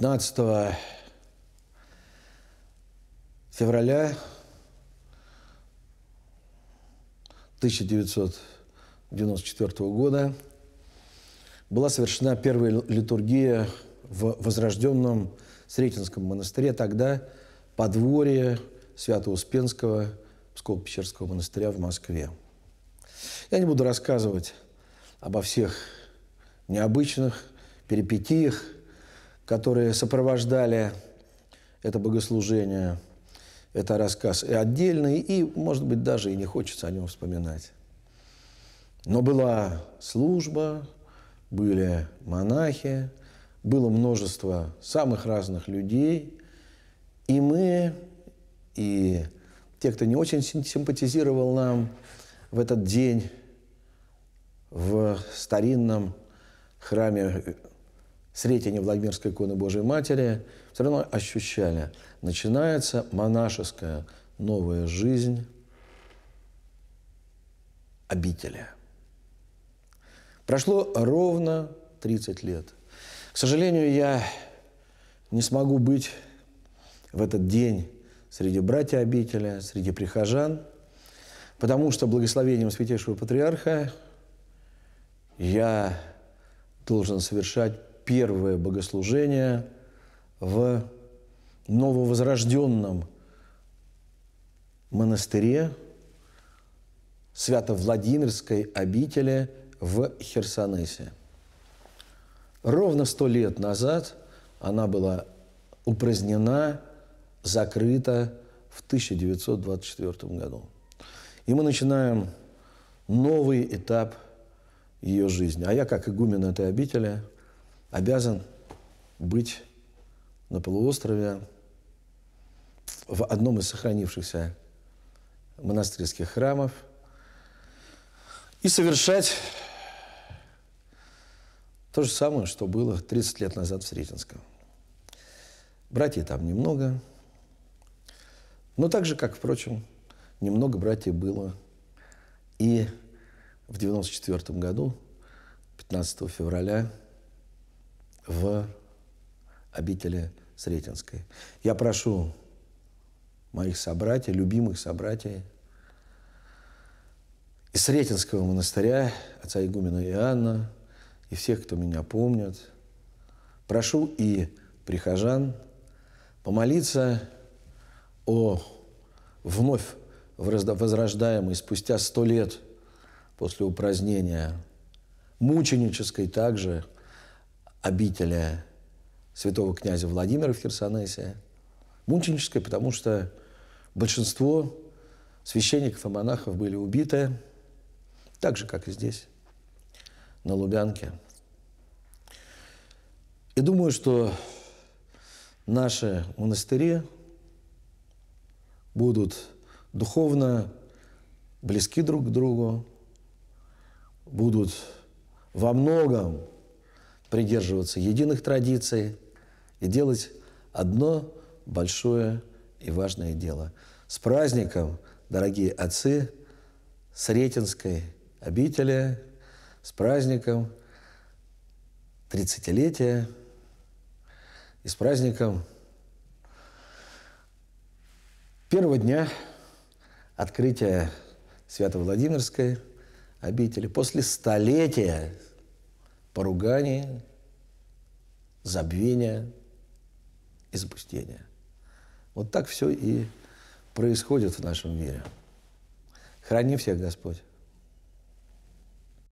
15 февраля 1994 года была совершена первая литургия в возрожденном Сретенском монастыре, тогда подворье Свято-Успенского Псково-Печерского монастыря в Москве. Я не буду рассказывать обо всех необычных перипетиях, которые сопровождали это богослужение, это рассказ и отдельный, и, может быть, даже и не хочется о нем вспоминать. Но была служба, были монахи, было множество самых разных людей, и мы, и те, кто не очень симпатизировал нам в этот день в старинном храме Сретение а Владимирской иконы Божией Матери, все равно ощущали, начинается монашеская новая жизнь обители. Прошло ровно 30 лет. К сожалению, я не смогу быть в этот день среди братья обители, среди прихожан, потому что благословением Святейшего Патриарха я должен совершать первое богослужение в нововозрожденном монастыре Свято-Владимирской обители в Херсонесе. Ровно сто лет назад она была упразднена, закрыта в 1924 году. И мы начинаем новый этап ее жизни. А я, как игумен этой обители, обязан быть на полуострове в одном из сохранившихся монастырских храмов и совершать то же самое, что было 30 лет назад в Сретенском. Братьев там немного, но так же, как, впрочем, немного братьев было и в 1994 году, 15 февраля, в обители Сретенской. Я прошу моих собратьев, любимых собратьев из Сретенского монастыря, отца игумена Иоанна и всех, кто меня помнит, прошу и прихожан помолиться о вновь возрождаемой спустя сто лет после упразднения мученической также – обителя святого князя Владимира в Херсонесе. Мученическая, потому что большинство священников и монахов были убиты, так же, как и здесь, на Лубянке. И думаю, что наши монастыри будут духовно близки друг к другу, будут во многом придерживаться единых традиций и делать одно большое и важное дело. С праздником, дорогие отцы, Сретенской обители, с праздником 30-летия и с праздником первого дня открытия Свято-Владимирской обители, после столетия поругания, забвения и запустения. Вот так все и происходит в нашем мире. Храни всех Господь.